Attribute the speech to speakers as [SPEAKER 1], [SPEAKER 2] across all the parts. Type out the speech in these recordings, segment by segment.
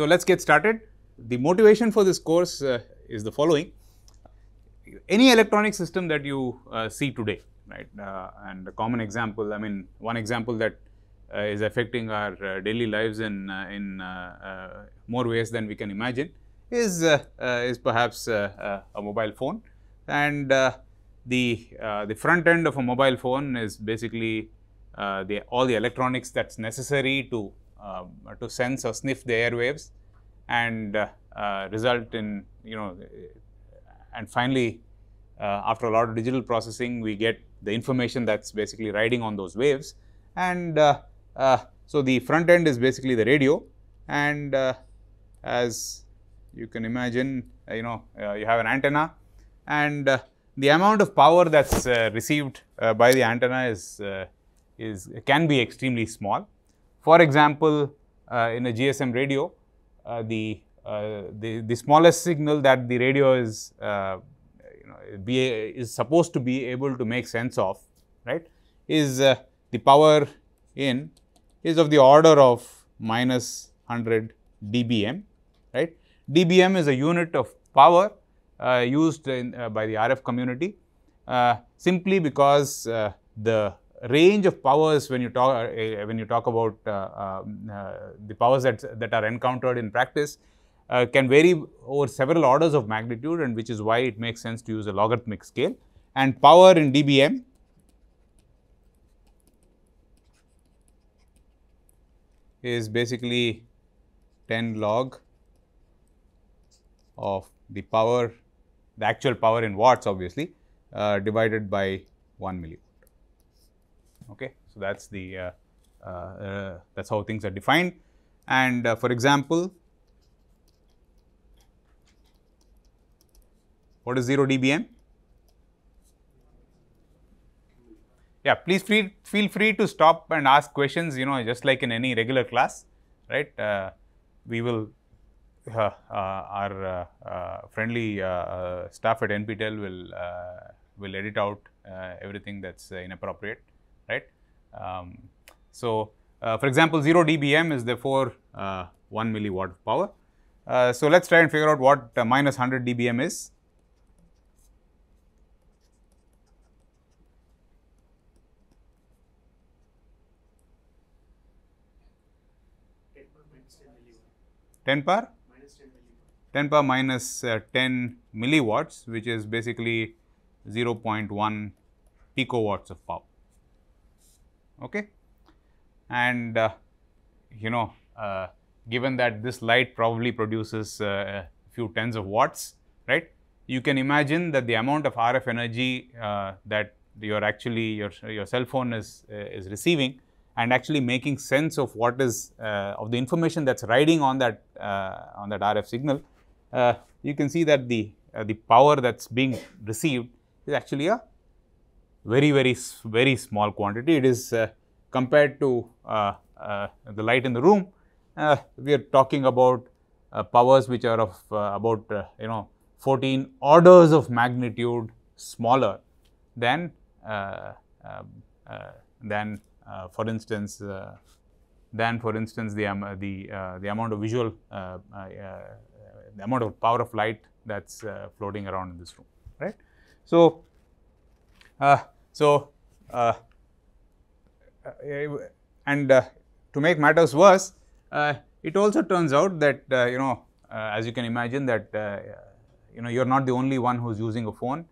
[SPEAKER 1] So, let us get started. The motivation for this course uh, is the following. Any electronic system that you uh, see today, right, uh, and a common example, I mean one example that uh, is affecting our uh, daily lives in, uh, in more ways than we can imagine is, is perhaps a mobile phone and the, the front end of a mobile phone is basically the, all the electronics that is necessary to um, to sense or sniff the airwaves and uh, uh, result in, you know, uh, and finally, after a lot of digital processing, we get the information that's basically riding on those waves. And so, the front end is basically the radio and as you can imagine, you know, you have an antenna and the amount of power that's uh, received uh, by the antenna is uh, is can be extremely small for example, uh, in a GSM radio, uh, the, uh, the, the smallest signal that the radio is you know, be is supposed to be able to make sense of, right, is the power in is of the order of minus 100 dBm, right. dBm is a unit of power uh, used in, uh, by the RF community uh, simply because the range of powers when you talk uh, when you talk about uh, um, uh the powers that that are encountered in practice uh, can vary over several orders of magnitude and which is why it makes sense to use a logarithmic scale and power in dbm is basically 10 log of the power the actual power in watts obviously uh, divided by 1 million okay. So, that is the uh, uh, that is how things are defined and uh, for example, what is 0 dBm? Yeah, please free, feel free to stop and ask questions, you know, just like in any regular class, right. Uh, we will, uh, uh, our friendly staff at NPTEL will, will edit out everything that is inappropriate right. Um, so, uh, for example, 0 dBm is therefore uh, 1 milliwatt power. Uh, so, let us try and figure out what uh, minus 100 dBm is. Ten power minus 10 power minus uh, 10 milliwatts, which is basically 0.1 picowatts of power okay and uh, you know uh, given that this light probably produces uh, a few tens of watts right you can imagine that the amount of rf energy uh, that your actually your your cell phone is uh, is receiving and actually making sense of what is of the information that's riding on that on that rf signal you can see that the the power that's being received is actually a very, very, very small quantity. It is uh, compared to uh, uh, the light in the room, we are talking about powers which are of about, you know, 14 orders of magnitude smaller than uh, um, uh, uh, than for instance than for instance the um, the the amount of visual the amount of power of light that's floating around in this room right so uh, so, uh, uh, and to make matters worse, it also turns out that you know as you can imagine that you know you are not the only one who is using a phone.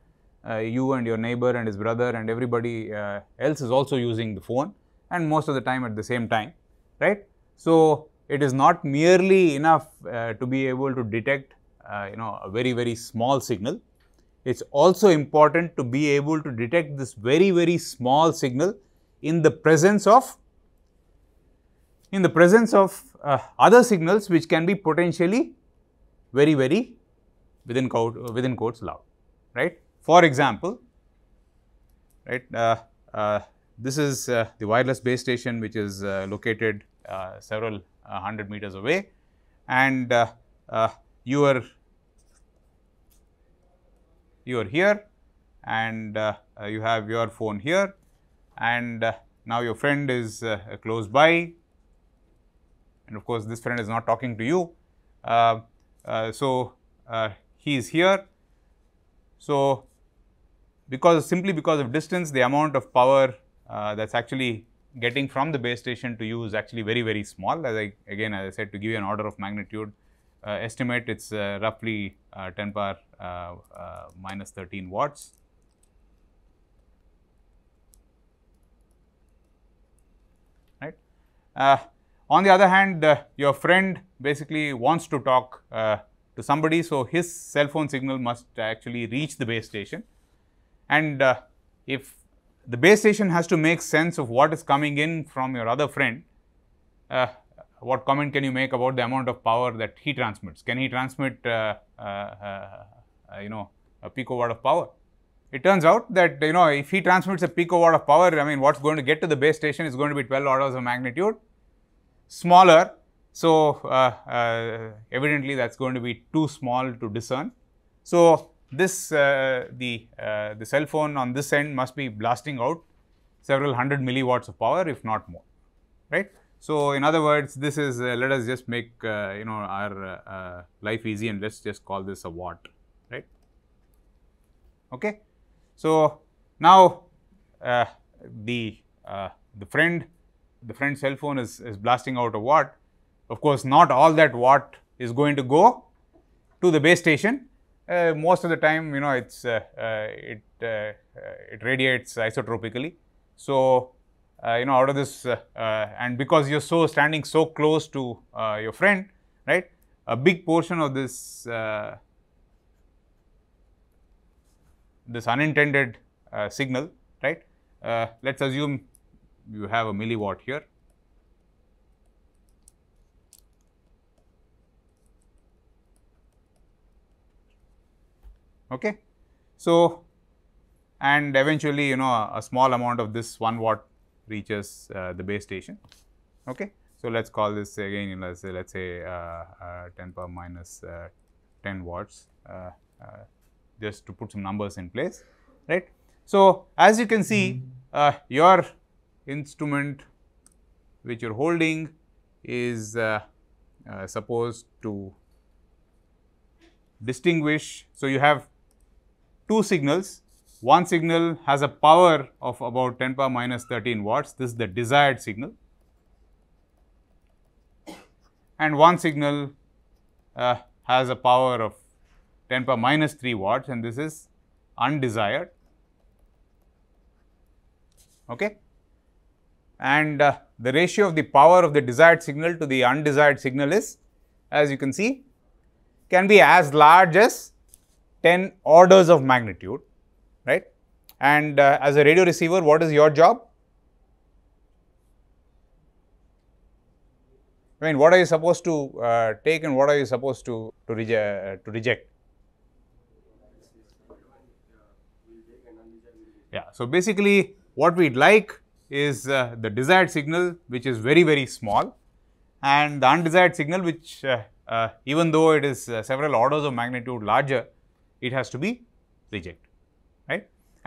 [SPEAKER 1] Uh, you and your neighbor and his brother and everybody uh, else is also using the phone and most of the time at the same time, right. So, it is not merely enough uh, to be able to detect you know a very very small signal, it's also important to be able to detect this very, very small signal in the presence of in the presence of uh, other signals which can be potentially very, very within, quote, within quotes loud, right. For example, right, uh, uh, this is uh, the wireless base station which is uh, located uh, several hundred meters away and you are you are here and uh, you have your phone here and uh, now your friend is uh, close by and of course, this friend is not talking to you. Uh, so, he is here. So, because simply because of distance the amount of power uh, that is actually getting from the base station to you is actually very very small as I again as I said to give you an order of magnitude uh, estimate, it is uh, roughly uh, 10 power minus 13 watts. Right. on the other hand, your friend basically wants to talk to somebody. So, his cell phone signal must actually reach the base station and uh, if the base station has to make sense of what is coming in from your other friend, uh, what comment can you make about the amount of power that he transmits? Can he transmit, uh, uh, uh, you know, a picowatt of power? It turns out that, you know, if he transmits a picowatt of power, I mean, what's going to get to the base station is going to be 12 orders of magnitude smaller. So, uh, uh, evidently, that's going to be too small to discern. So, this, the, the cell phone on this end must be blasting out several hundred milliwatts of power, if not more, right. So, in other words, this is uh, let us just make uh, you know our uh, life easy and let us just call this a watt, right. Okay. So, now uh, the, uh, the friend the friend's cell phone is, is blasting out a watt. Of course, not all that watt is going to go to the base station. Uh, most of the time, you know, it's it it radiates isotropically. So, uh, you know out of this uh, uh, and because you're so standing so close to your friend right a big portion of this this unintended signal right let's assume you have a milliwatt here okay. So, and eventually you know a, a, small amount of this 1 watt reaches uh, the base station. Okay. So, let us call this again let us say let us say uh, uh, 10 power minus 10 watts just to put some numbers in place right. So, as you can see your instrument which you are holding is uh, uh, supposed to distinguish. So, you have two signals one signal has a power of about 10 power minus 13 watts. This is the desired signal. And one signal uh, has a power of 10 power minus 3 watts and this is undesired. Okay? And uh, the ratio of the power of the desired signal to the undesired signal is, as you can see, can be as large as 10 orders of magnitude right? And uh, as a radio receiver, what is your job? I mean, what are you supposed to uh, take and what are you supposed to, to, reje uh, to reject? Yeah, so basically what we'd like is uh, the desired signal which is very, very small and the undesired signal which uh, uh, even though it is uh, several orders of magnitude larger, it has to be rejected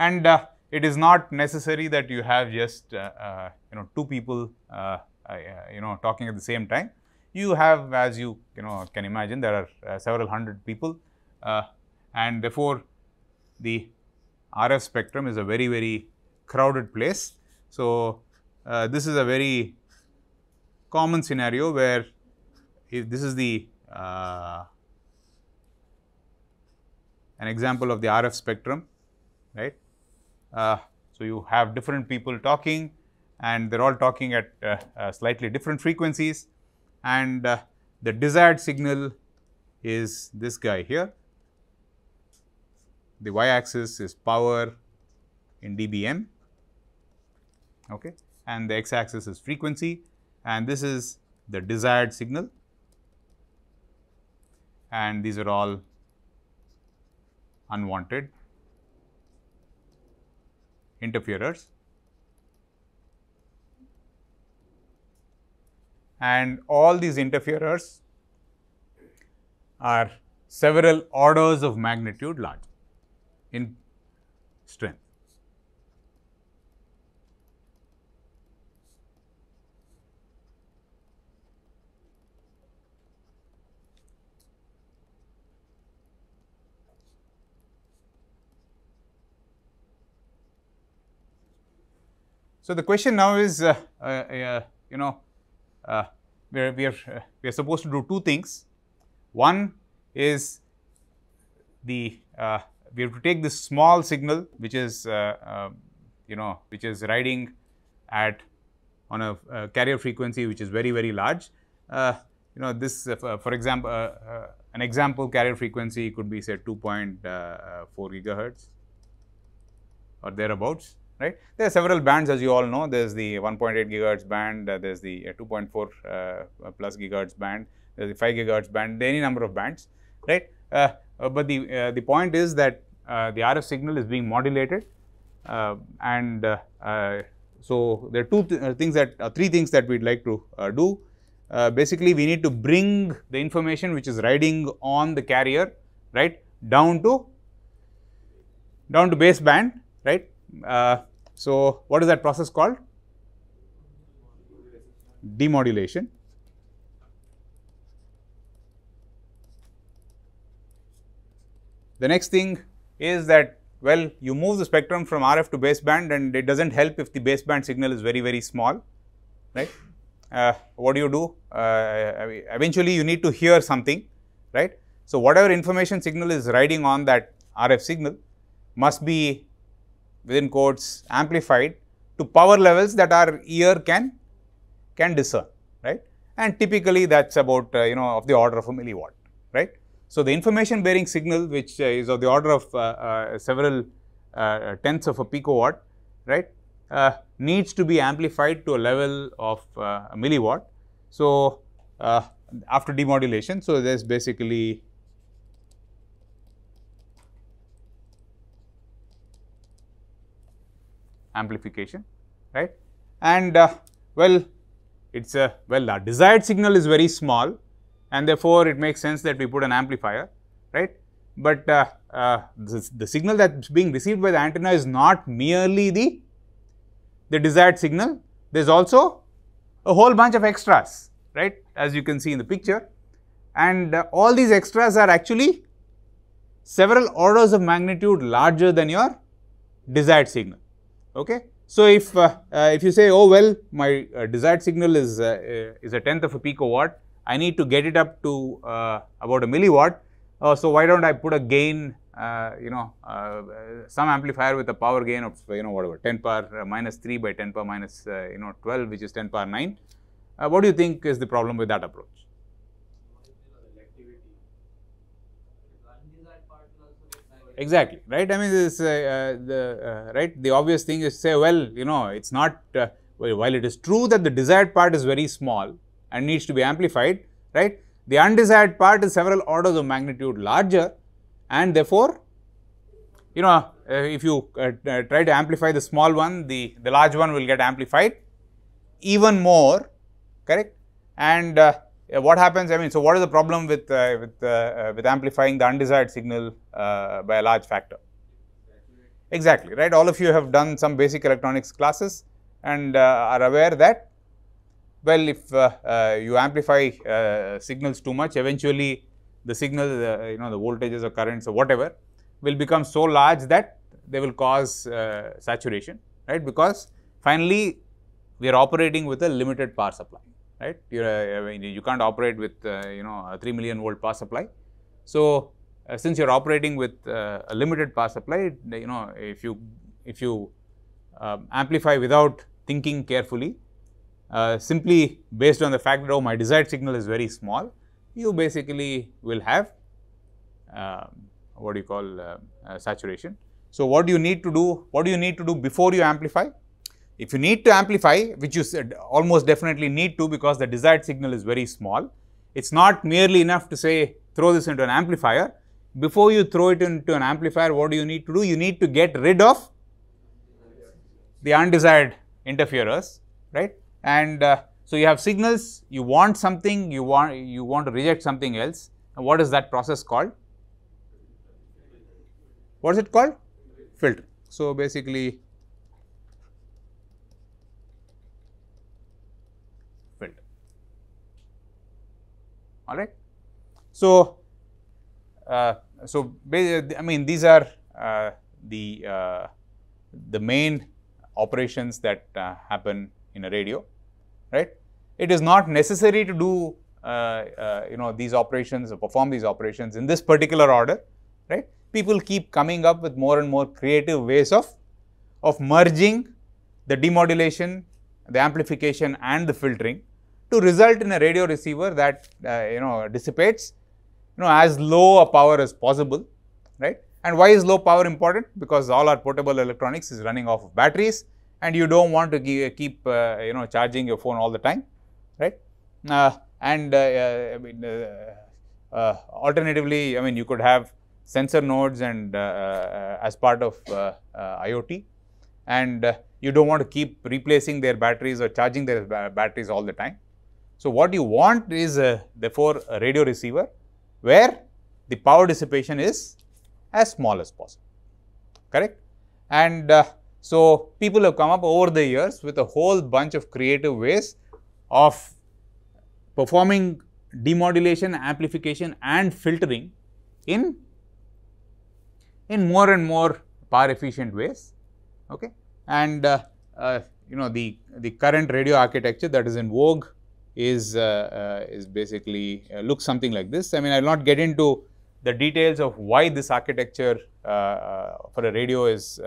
[SPEAKER 1] and uh, it is not necessary that you have just uh, uh, you know two people you know talking at the same time. You have as you you know can imagine there are several hundred people and therefore, the RF spectrum is a very very crowded place. So, uh, this is a very common scenario where if this is the uh, an example of the RF spectrum, right. Uh, so, you have different people talking and they are all talking at uh, uh, slightly different frequencies and the desired signal is this guy here. The y axis is power in dBm okay, and the x axis is frequency and this is the desired signal and these are all unwanted interferers. And all these interferers are several orders of magnitude large in strength. So, the question now is uh, uh, uh you know uh, we are, we, are, uh, we are supposed to do two things. One is the we have to take this small signal which is um, you know which is riding at on a carrier frequency which is very very large. Uh, you know this uh, for example an example carrier frequency could be say 2.4 gigahertz or thereabouts right. There are several bands as you all know, there is the 1.8 gigahertz band, uh, there is the uh, 2.4 uh, plus gigahertz band, there is the 5 gigahertz band, any number of bands, right. Uh, but the, the point is that the RF signal is being modulated and so, there are two th things that uh, three things that we would like to uh, do. Uh, basically, we need to bring the information which is riding on the carrier right down to down to baseband right uh, so, what is that process called? Demodulation. The next thing is that well you move the spectrum from RF to baseband and it does not help if the baseband signal is very very small right. Uh, what do you do? Uh, eventually you need to hear something right. So, whatever information signal is riding on that RF signal must be within quotes amplified to power levels that our ear can can discern right and typically that's about uh, you know of the order of a milliwatt right so the information bearing signal which uh, is of the order of uh, uh several uh, uh, tenths of a picowatt right needs to be amplified to a level of a milliwatt so after demodulation so there's basically amplification, right. And uh, well, it is a well The desired signal is very small and therefore, it makes sense that we put an amplifier, right. But uh, uh, the, the signal that is being received by the antenna is not merely the, the desired signal, there is also a whole bunch of extras, right, as you can see in the picture. And uh, all these extras are actually several orders of magnitude larger than your desired signal. Okay? So, if, uh, uh, if you say, oh well, my uh, desired signal is, uh, uh, is a tenth of a picowatt, I need to get it up to uh, about a milliwatt. so, why do not I put a gain, you know, some amplifier with a power gain of, you know, whatever 10 power minus 3 by 10 power minus, you know, 12, which is 10 power 9. what do you think is the problem with that approach? Exactly, right. I mean, this uh, uh, the uh, right. The obvious thing is say, well, you know, it's not. Uh, while it is true that the desired part is very small and needs to be amplified, right? The undesired part is several orders of magnitude larger, and therefore, you know, uh, if you uh, try to amplify the small one, the the large one will get amplified even more, correct? And what happens, I mean, so what is the problem with, uh, with, uh, uh, with amplifying the undesired signal by a large factor? Exactly, right. All of you have done some basic electronics classes and are aware that, well, if you amplify signals too much, eventually the signal, you know, the voltages or currents or whatever will become so large that they will cause uh, saturation, right? Because finally, we are operating with a limited power supply right? You're, uh, I mean, you can't operate with uh, you know a 3 million volt power supply. So uh, since you're operating with a limited power supply, you know if you if you um, amplify without thinking carefully, uh, simply based on the fact that oh my desired signal is very small, you basically will have uh, what do you call uh, saturation. So, what do you need to do, what do you need to do before you amplify? If you need to amplify, which you almost definitely need to because the desired signal is very small, it is not merely enough to say throw this into an amplifier. Before you throw it into an amplifier, what do you need to do? You need to get rid of the undesired interferers, right? And uh, so, you have signals, you want something, you want, you want to reject something else. And what is that process called? What is it called? Filter. So, basically all right. So, uh, so I mean these are uh, the uh, the main operations that uh, happen in a radio, right. It is not necessary to do uh, uh, you know these operations or perform these operations in this particular order, right. People keep coming up with more and more creative ways of of merging the demodulation, the amplification and the filtering to result in a radio receiver that uh, you know dissipates you know as low a power as possible right and why is low power important because all our portable electronics is running off of batteries and you don't want to give, uh, keep uh, you know charging your phone all the time right uh, and uh, uh, I mean alternatively I mean you could have sensor nodes and as part of IoT and you don't want to keep replacing their batteries or charging their batteries all the time so, what you want is a, therefore a radio receiver where the power dissipation is as small as possible, correct. And uh, so, people have come up over the years with a whole bunch of creative ways of performing demodulation, amplification and filtering in, in more and more power efficient ways. Okay? And uh, uh, you know the, the current radio architecture that is in vogue is, uh, uh, is basically uh, looks something like this. I mean, I will not get into the details of why this architecture for a radio is,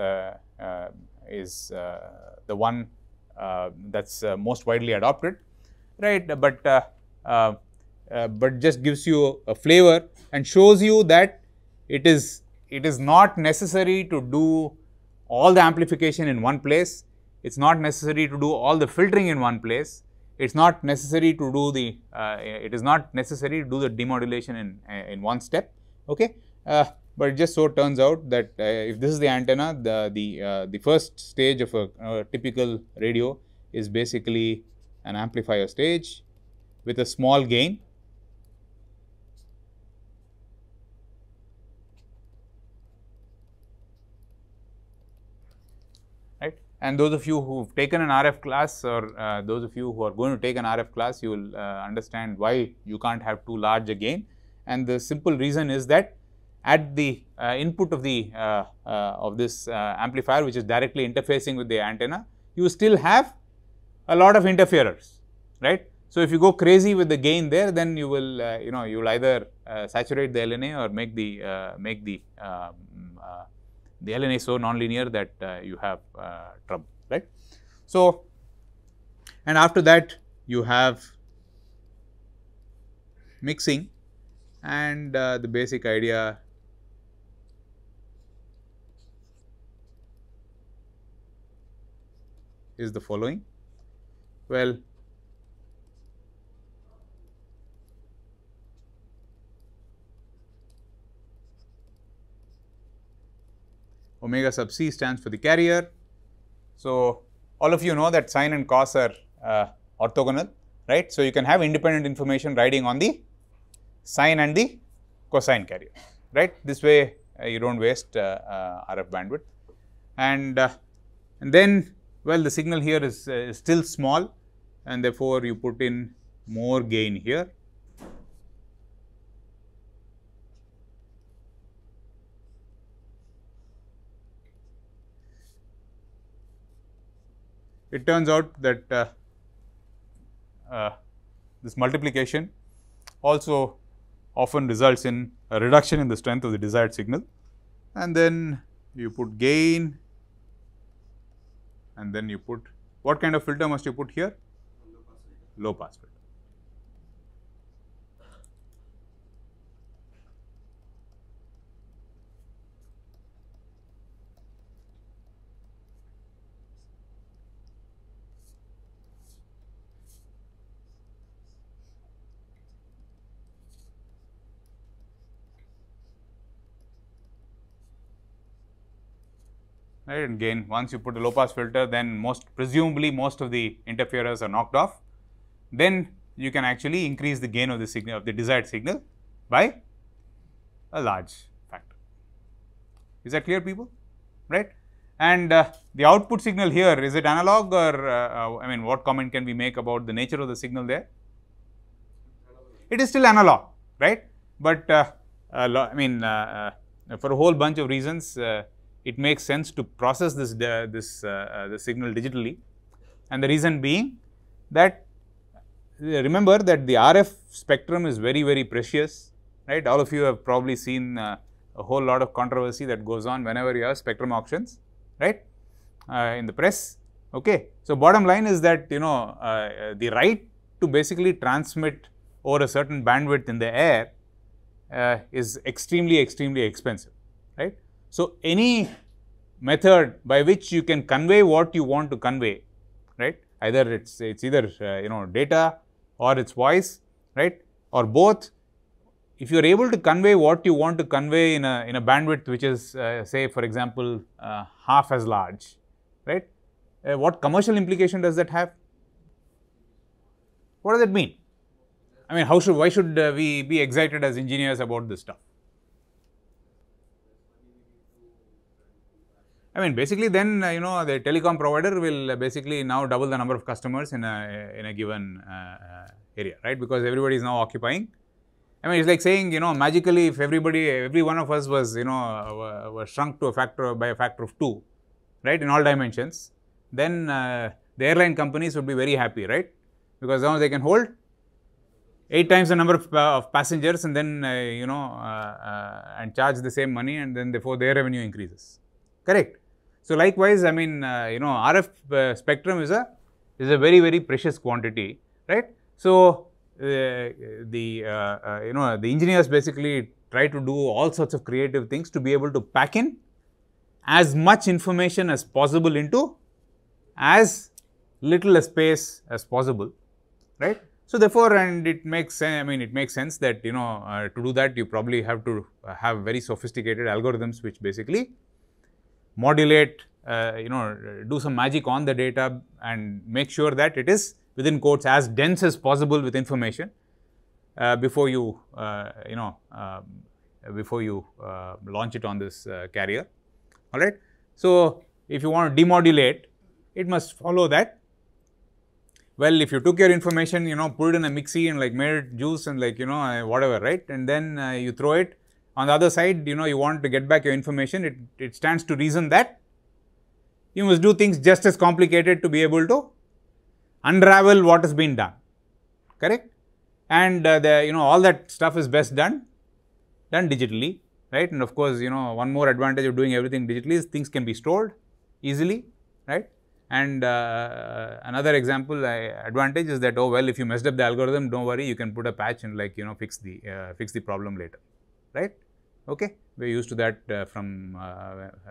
[SPEAKER 1] is the one that is most widely adopted, right. But uh, uh, but just gives you a flavor and shows you that it is it is not necessary to do all the amplification in one place it's not necessary to do all the filtering in one place it is not necessary to do the, uh, it is not necessary to do the demodulation in, uh, in one step, okay. Uh, but it just so turns out that uh, if this is the antenna, the, the, uh, the first stage of a typical radio is basically an amplifier stage with a small gain And those of you who've taken an RF class or uh, those of you who are going to take an RF class, you will uh, understand why you can't have too large a gain. And the simple reason is that at the uh, input of the uh, uh, of this uh, amplifier, which is directly interfacing with the antenna, you still have a lot of interferers, right? So, if you go crazy with the gain there, then you will you know you will either saturate the LNA or make the make the um, the ln is so nonlinear that uh, you have uh, trouble, right. So, and after that you have mixing and uh, the basic idea is the following. Well, omega sub c stands for the carrier. So, all of you know that sine and cos are uh, orthogonal, right. So, you can have independent information riding on the sine and the cosine carrier, right. This way uh, you do not waste uh, uh RF bandwidth and, uh, and then well the signal here uh, is, still small and therefore, you put in more gain here it turns out that uh, uh, this multiplication also often results in a reduction in the strength of the desired signal and then you put gain and then you put what kind of filter must you put here? Low pass filter. right? And again, once you put the low pass filter, then most presumably most of the interferers are knocked off. Then you can actually increase the gain of the signal of the desired signal by a large factor. Is that clear, people? Right? And uh, the output signal here is it analog or uh, I mean, what comment can we make about the nature of the signal there? It is still analog, right? But uh, I mean, uh, uh, for a whole bunch of reasons uh, it makes sense to process this, uh, this uh, uh, the signal digitally and the reason being that remember that the RF spectrum is very, very precious, right. All of you have probably seen uh, a whole lot of controversy that goes on whenever you have spectrum auctions, right, uh, in the press, okay. So, bottom line is that, you know, uh, the right to basically transmit over a certain bandwidth in the air is extremely, extremely expensive, so, any method by which you can convey what you want to convey, right? Either it's it's either uh, you know data or it's voice, right? Or both. If you are able to convey what you want to convey in a in a bandwidth which is uh, say for example uh, half as large, right? Uh, what commercial implication does that have? What does that mean? I mean, how should why should uh, we be excited as engineers about this stuff? I mean, basically then, uh, you know, the telecom provider will uh, basically now double the number of customers in a, uh, in a given uh, area, right? Because everybody is now occupying. I mean, it's like saying, you know, magically if everybody, every one of us was, you know, was shrunk to a factor by a factor of two, right, in all dimensions, then uh, the airline companies would be very happy, right? Because now they can hold 8 times the number of, uh, of passengers and then uh, you know uh, and charge the same money and then therefore their revenue increases correct so likewise, I mean, uh, you know, RF uh, spectrum is a is a very very precious quantity, right? So uh, the uh, uh, you know the engineers basically try to do all sorts of creative things to be able to pack in as much information as possible into as little space as possible, right? So therefore, and it makes I mean it makes sense that you know uh, to do that you probably have to have very sophisticated algorithms which basically modulate, uh, you know, do some magic on the data and make sure that it is within quotes as dense as possible with information uh, before you, uh, you know, before you launch it on this carrier, all right. So, if you want to demodulate, it must follow that well if you took your information you know put it in a mixie and like made it juice and like you know whatever right and then uh, you throw it on the other side, you know, you want to get back your information, it, it stands to reason that you must do things just as complicated to be able to unravel what has been done, correct? And uh, the, you know, all that stuff is best done, done digitally, right? And of course, you know, one more advantage of doing everything digitally is things can be stored easily, right? And uh, another example uh, advantage is that oh well, if you messed up the algorithm, don't worry, you can put a patch and like you know fix the uh, fix the problem later, right? okay we are used to that uh, from uh,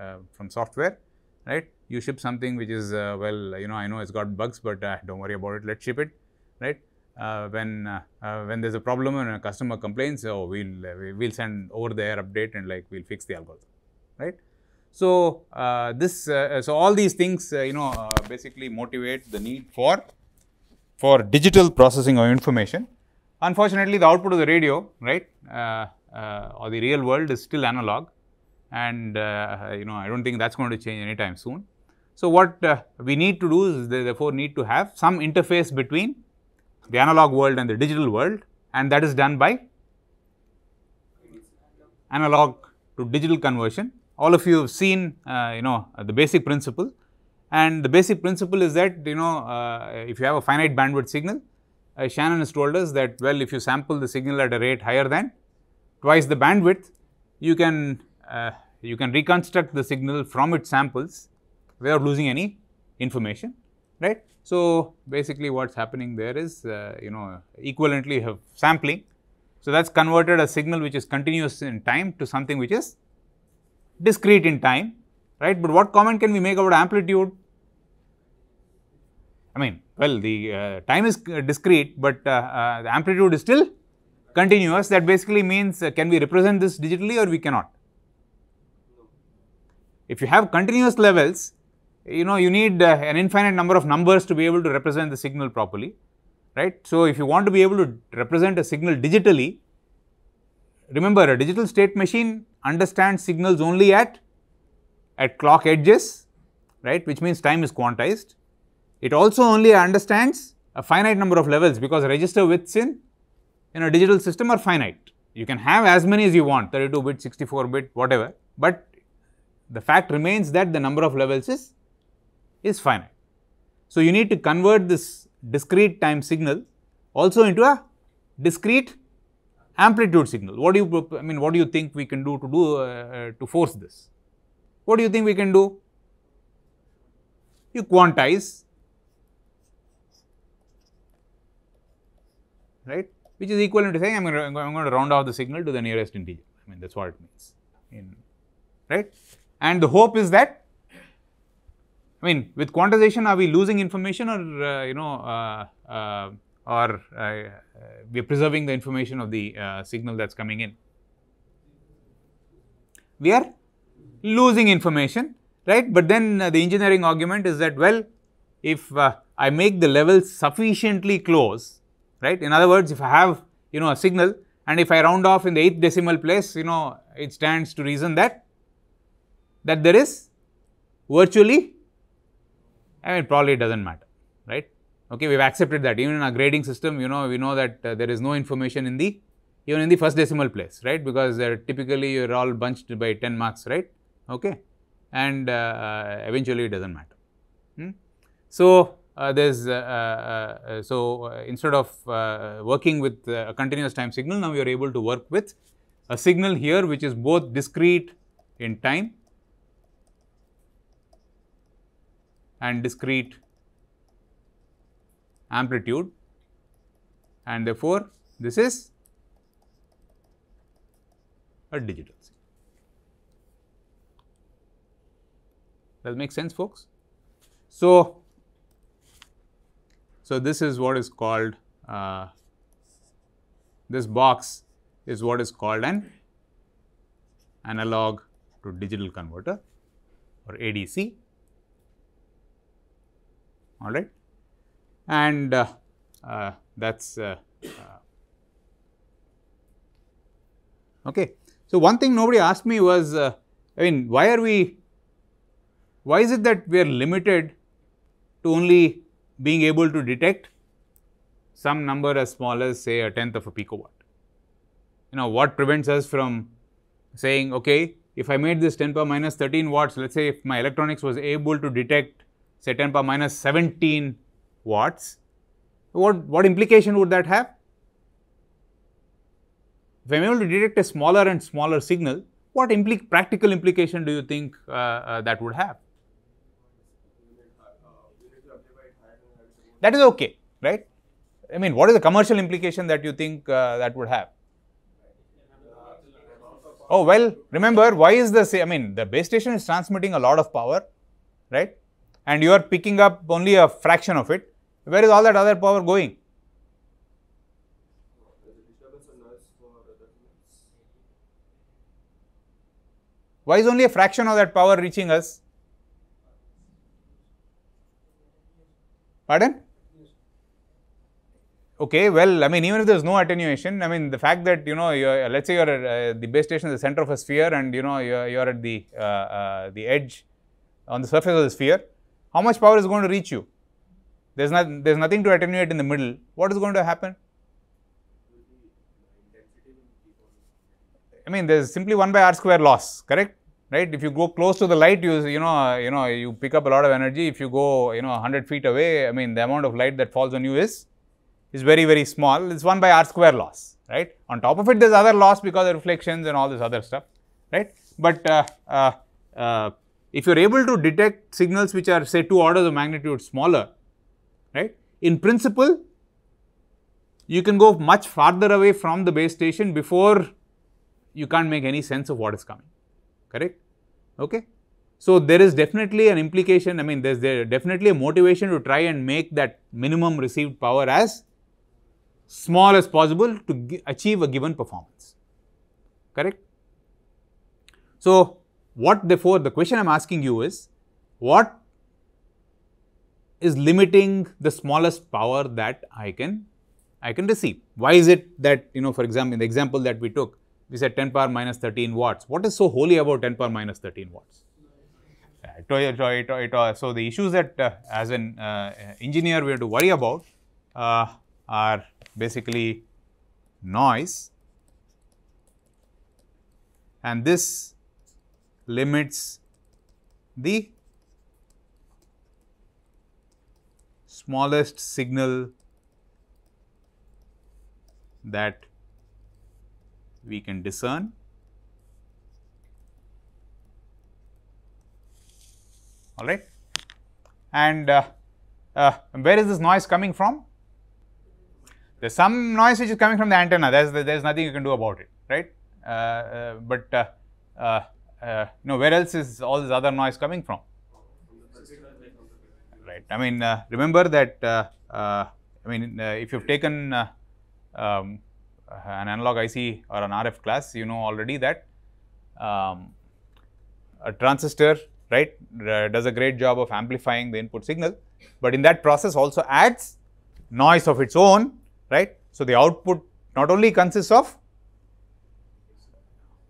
[SPEAKER 1] uh, from software right you ship something which is uh, well you know i know it's got bugs but uh, don't worry about it let's ship it right when when there's a problem and a customer complains oh we'll we'll send over the air update and like we'll fix the algorithm right so this so all these things you know basically motivate the need for for digital processing of information unfortunately the output of the radio right uh, uh, or the real world is still analog and uh, you know I do not think that is going to change anytime soon. So, what uh, we need to do is therefore need to have some interface between the analog world and the digital world and that is done by analog to digital conversion. All of you have seen uh, you know the basic principle and the basic principle is that you know uh, if you have a finite bandwidth signal, uh, Shannon has told us that well if you sample the signal at a rate higher than twice the bandwidth, you can uh, you can reconstruct the signal from its samples without losing any information, right. So, basically what is happening there is uh, you know equivalently you have sampling. So, that is converted a signal which is continuous in time to something which is discrete in time, right. But what comment can we make about amplitude? I mean well the uh, time is discrete, but uh, uh, the amplitude is still continuous that basically means uh, can we represent this digitally or we cannot. If you have continuous levels, you know you need uh, an infinite number of numbers to be able to represent the signal properly, right. So, if you want to be able to represent a signal digitally, remember a digital state machine understands signals only at, at clock edges, right, which means time is quantized. It also only understands a finite number of levels because register widths in in a digital system are finite. You can have as many as you want 32 bit, 64 bit, whatever, but the fact remains that the number of levels is, is finite. So, you need to convert this discrete time signal also into a discrete amplitude signal. What do you, I mean, what do you think we can do to do uh, uh to force this? What do you think we can do? You quantize, right? which is equivalent to saying I am going to, I'm going to round off the signal to the nearest integer. I mean, that is what it means, in, right. And the hope is that I mean, with quantization, are we losing information or, uh, you know, uh, uh, or uh, uh, we are preserving the information of the uh, signal that is coming in? We are losing information, right? But then the engineering argument is that, well, if I make the levels sufficiently close, right. In other words, if I have you know a signal and if I round off in the eighth decimal place, you know it stands to reason that that there is virtually I mean probably it does not matter, right. Okay, we have accepted that even in our grading system, you know, we know that uh, there is no information in the even in the first decimal place, right, because uh, typically you are all bunched by 10 marks, right, okay, and uh, eventually it does not matter. Hmm? So, uh, there's uh, uh, so instead of working with a continuous time signal, now you are able to work with a signal here which is both discrete in time and discrete amplitude and therefore, this is a digital signal. Does make sense folks? So, so, this is what is called uh, this box is what is called an analog to digital converter or ADC all right and uh, uh, that's uh, uh, okay so one thing nobody asked me was uh, i mean why are we why is it that we are limited to only being able to detect some number as small as say a tenth of a picowatt. You know, what prevents us from saying, okay, if I made this 10 power minus 13 watts, let us say if my electronics was able to detect say 10 power minus 17 watts, what, what implication would that have? If I am able to detect a smaller and smaller signal, what impl practical implication do you think uh, uh, that would have? That is okay, right? I mean, what is the commercial implication that you think uh, that would have? Oh, well, remember, why is the, I mean, the base station is transmitting a lot of power, right? And you are picking up only a fraction of it. Where is all that other power going? Why is only a fraction of that power reaching us? Pardon? okay, well, I mean, even if there's no attenuation, I mean, the fact that, you know, let's say you're at, uh, the base station is the center of a sphere and, you know, you're, you're at the, uh, uh, the edge on the surface of the sphere, how much power is going to reach you? There's, not, there's nothing to attenuate in the middle. What is going to happen? I mean, there's simply 1 by r square loss, correct? Right? If you go close to the light, you, you know, uh, you know, you pick up a lot of energy. If you go, you know, 100 feet away, I mean, the amount of light that falls on you is is very, very small. It's 1 by r square loss, right. On top of it, there's other loss because of reflections and all this other stuff, right. But uh, uh, uh, if you're able to detect signals which are say 2 orders of magnitude smaller, right, in principle, you can go much farther away from the base station before you can't make any sense of what is coming, correct? Okay. So, there is definitely an implication, I mean there is definitely a motivation to try and make that minimum received power as small as possible to achieve a given performance, correct? So, what therefore, the question I am asking you is, what is limiting the smallest power that I can, I can receive? Why is it that, you know, for example, in the example that we took, we said 10 power minus 13 watts. What is so holy about 10 power minus 13 watts? Uh, uh, so, the issues that uh, as an uh, engineer we have to worry about uh, are basically noise and this limits the smallest signal that we can discern. All right. And uh, uh, where is this noise coming from? There is some noise which is coming from the antenna, there is there is nothing you can do about it, right. Uh, uh but uh, you uh, know uh, where else is all this other noise coming from? Right. I mean, remember that I mean if you have taken um, an analog IC or an RF class, you know already that um, a transistor right does a great job of amplifying the input signal, but in that process also adds noise of its own right. So, the output not only consists of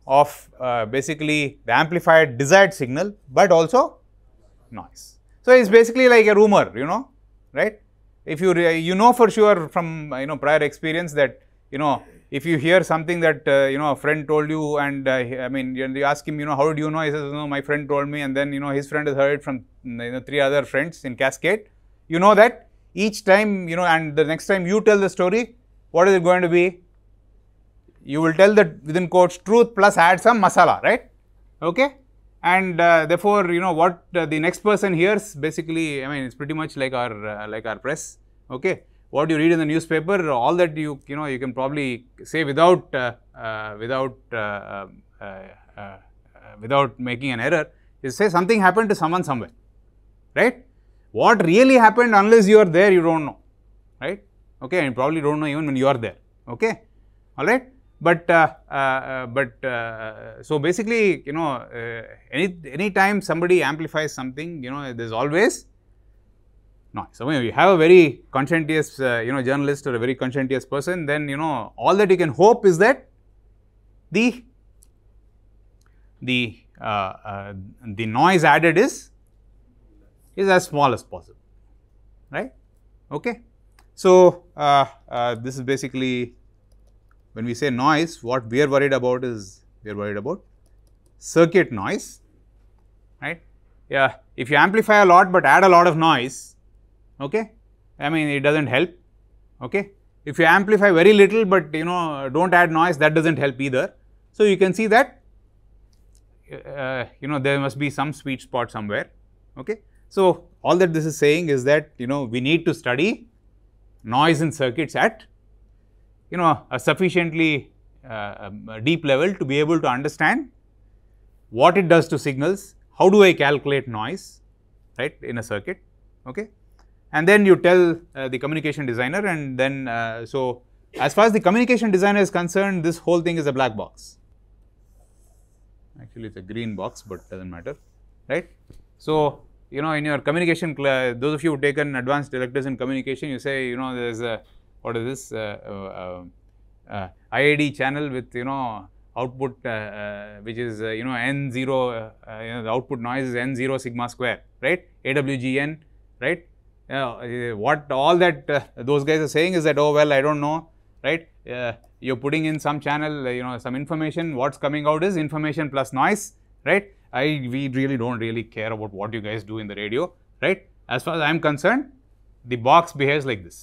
[SPEAKER 1] of uh, basically the amplified desired signal, but also noise. So, it is basically like a rumor, you know, right. If you, you know for sure from, uh, you know, prior experience that, you know, if you hear something that, uh, you know, a friend told you and uh, I mean, you ask him, you know, how did you know? He says, no, my friend told me and then, you know, his friend has heard it from, you know, three other friends in cascade. You know that each time you know and the next time you tell the story, what is it going to be? You will tell the within quotes truth plus add some masala, right? Okay. And uh, therefore, you know what uh, the next person hears basically, I mean, it's pretty much like our uh, like our press. Okay, what you read in the newspaper, all that you you know you can probably say without uh, uh, without uh, without making an error is say something happened to someone somewhere, right? What really happened unless you are there you do not know, right, okay, and probably do not know even when you are there, okay, alright. But, uh, uh, uh but uh, so basically you know uh, any, any time somebody amplifies something you know there is always noise. So, when you have a very conscientious you know journalist or a very conscientious person then you know all that you can hope is that the the uh, uh, the noise added is is as small as possible, right. Okay. So, uh, uh, this is basically when we say noise what we are worried about is we are worried about circuit noise, right. Yeah, if you amplify a lot but add a lot of noise, okay, I mean it does not help, okay. If you amplify very little but you know do not add noise that does not help either. So, you can see that uh, you know there must be some sweet spot somewhere, okay. So, all that this is saying is that you know we need to study noise in circuits at you know a sufficiently uh, um, deep level to be able to understand what it does to signals, how do I calculate noise right in a circuit okay and then you tell uh, the communication designer and then uh, so as far as the communication designer is concerned this whole thing is a black box actually it's a green box but doesn't matter right so you know in your communication class, those of you who have taken advanced electives in communication, you say you know there's a what is this uh, uh, uh IID channel with you know output uh, uh, which is you know n zero you know, the output noise is n zero sigma square right AWGN right what all that those guys are saying is that oh well I don't know right you're putting in some channel you know some information what's coming out is information plus noise right I we really don't really care about what you guys do in the radio, right? As far as I'm concerned, the box behaves like this,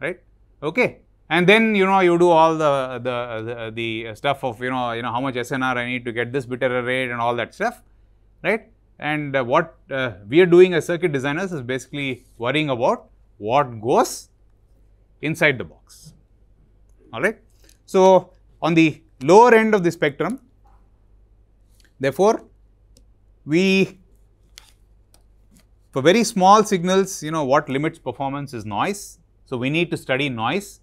[SPEAKER 1] right? Okay. And then you know you do all the, the the, the stuff of you know you know how much SNR I need to get this bit error rate and all that stuff, right? And uh, what uh, we are doing as circuit designers is basically worrying about what goes inside the box. All right. So on the lower end of the spectrum, therefore we for very small signals, you know what limits performance is noise. So, we need to study noise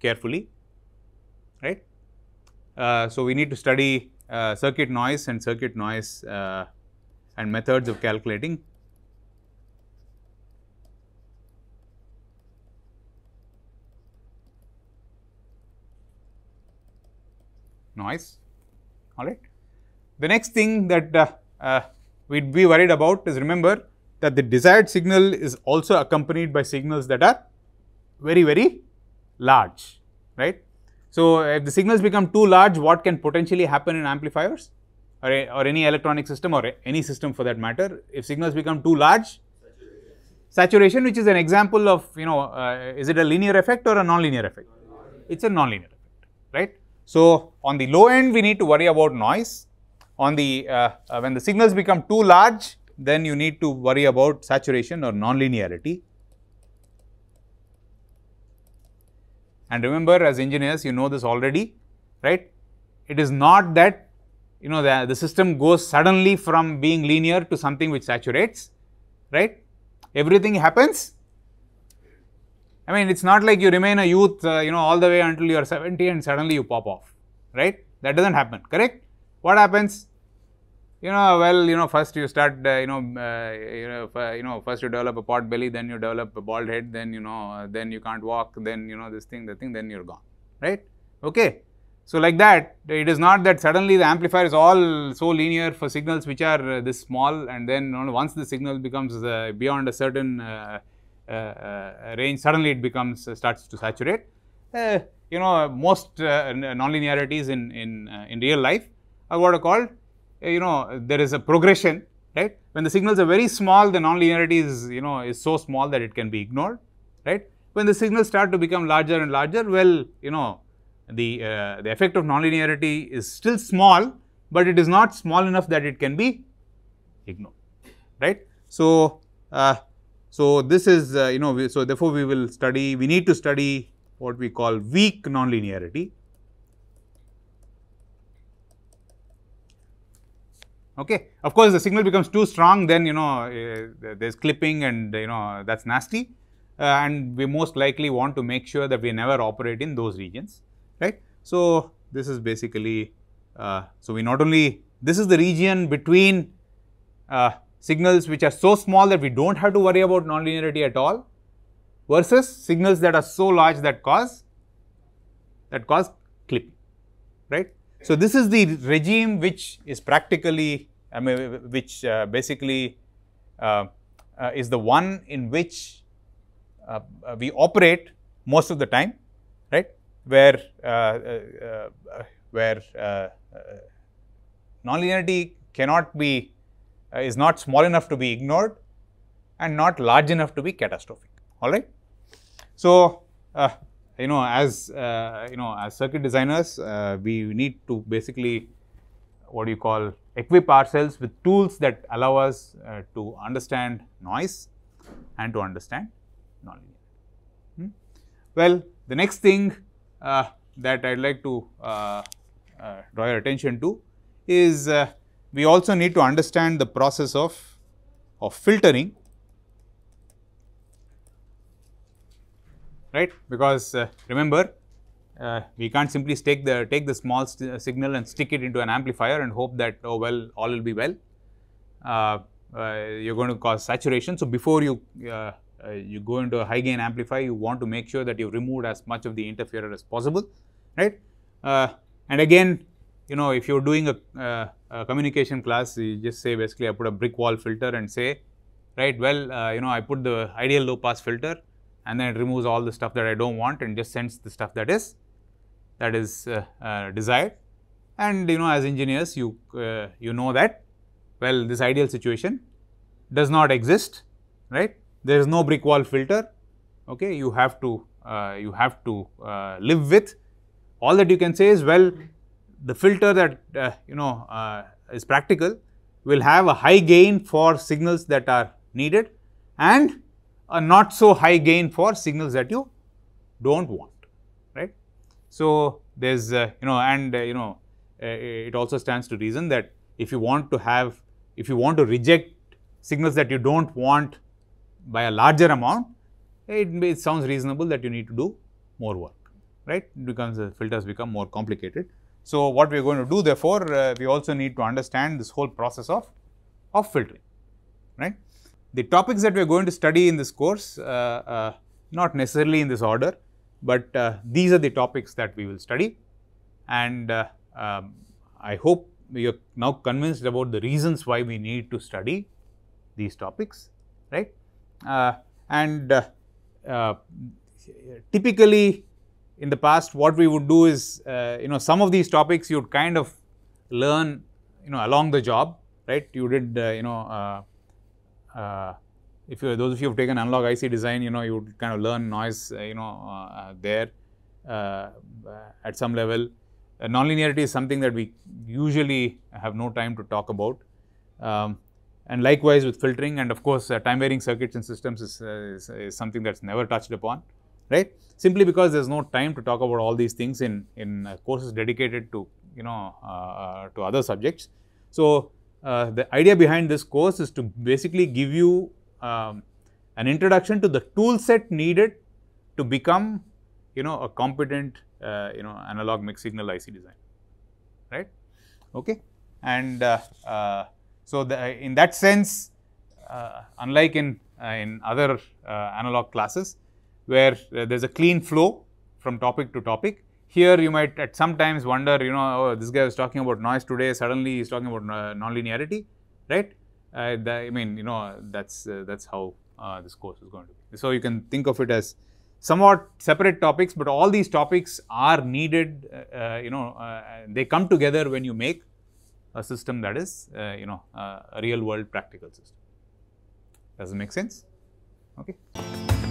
[SPEAKER 1] carefully, right. Uh, so, we need to study uh, circuit noise and circuit noise uh, and methods of calculating. noise all right the next thing that uh, uh, we'd be worried about is remember that the desired signal is also accompanied by signals that are very, very large, right. So, if the signals become too large, what can potentially happen in amplifiers or, a, or any electronic system or a, any system for that matter? If signals become too large, saturation, which is an example of, you know, uh, is it a linear effect or a nonlinear effect? It's a nonlinear effect, right. So, on the low end, we need to worry about noise on the, uh, uh, when the signals become too large, then you need to worry about saturation or nonlinearity. And remember as engineers, you know this already, right? It is not that, you know, the, the system goes suddenly from being linear to something which saturates, right? Everything happens I mean, it's not like you remain a youth, uh, you know, all the way until you are 70 and suddenly you pop off, right? That doesn't happen, correct? What happens? you know well you know first you start uh, you know uh, you know, you know first you develop a pot belly then you develop a bald head then you know uh, then you can't walk then you know this thing the thing then you're gone right okay so like that it is not that suddenly the amplifier is all so linear for signals which are uh, this small and then you know, once the signal becomes uh, beyond a certain range suddenly it becomes starts to saturate you know most uh, nonlinearities in in in real life are what are called uh, you know, there is a progression, right. When the signals are very small, the nonlinearity is, you know, is so small that it can be ignored, right. When the signals start to become larger and larger, well, you know, the, uh, the effect of nonlinearity is still small, but it is not small enough that it can be ignored, right. So, uh, so this is, uh, you know, we, so therefore, we will study, we need to study what we call weak nonlinearity Okay. Of course, the signal becomes too strong, then you know uh, there's clipping and you know that's nasty. Uh, and we most likely want to make sure that we never operate in those regions, right. So, this is basically, uh, so we not only, this is the region between uh, signals which are so small that we don't have to worry about nonlinearity at all versus signals that are so large that cause, that cause clipping, right. So, this is the regime which is practically I mean, which uh, basically uh, uh, is the one in which we operate most of the time, right? Where where nonlinearity cannot be is not small enough to be ignored and not large enough to be catastrophic. All right. So, uh, you know as uh, you know as circuit designers uh, we need to basically what do you call equip ourselves with tools that allow us uh, to understand noise and to understand nonlinear. Hmm? Well, the next thing uh, that I would like to uh, uh, draw your attention to is uh, we also need to understand the process of, of filtering right because uh, remember uh, we can't simply take the take the small uh, signal and stick it into an amplifier and hope that oh well all will be well. Uh, uh you're going to cause saturation. So before you uh, you go into a high gain amplifier, you want to make sure that you've removed as much of the interferer as possible, right? and again, you know, if you're doing a, a, communication class, you just say basically I put a brick wall filter and say, right? Well, you know, I put the ideal low pass filter and then it removes all the stuff that I don't want and just sends the stuff that is that is uh, uh, desired and you know as engineers you, uh, you know that well this ideal situation does not exist right there is no brick wall filter okay you have to uh, you have to uh, live with all that you can say is well the filter that uh, you know is practical will have a high gain for signals that are needed and a not so high gain for signals that you do not want. So, there is uh, you know and uh, you know uh, it also stands to reason that if you want to have if you want to reject signals that you do not want by a larger amount, it, it sounds reasonable that you need to do more work right It becomes the filters become more complicated. So, what we are going to do therefore, uh, we also need to understand this whole process of, of filtering right. The topics that we are going to study in this course uh, uh, not necessarily in this order, but uh, these are the topics that we will study and uh, um, I hope you are now convinced about the reasons why we need to study these topics, right. Uh, and uh, uh, typically in the past what we would do is, uh, you know some of these topics you would kind of learn you know along the job, right. You did you know if you those of you who have taken analog IC design, you know, you would kind of learn noise, uh, you know, uh, uh, there at some level. nonlinearity is something that we usually have no time to talk about. Um, and likewise with filtering and of course, uh, time varying circuits and systems is, uh, is, is, something that is never touched upon, right. Simply because there is no time to talk about all these things in, in uh, courses dedicated to, you know, to other subjects. So, the idea behind this course is to basically give you um, an introduction to the tool set needed to become you know a competent uh, you know analog mixed signal IC design right okay and uh, uh, so the, in that sense uh, unlike in uh, in other uh, analog classes where there's a clean flow from topic to topic here you might at sometimes wonder you know oh, this guy was talking about noise today suddenly he's talking about nonlinearity right uh, that, I mean, you know, that's uh, that's how uh, this course is going to be. So you can think of it as somewhat separate topics, but all these topics are needed. Uh, uh, you know, uh, they come together when you make a system that is, you know, a real-world practical system. Does it make sense? Okay.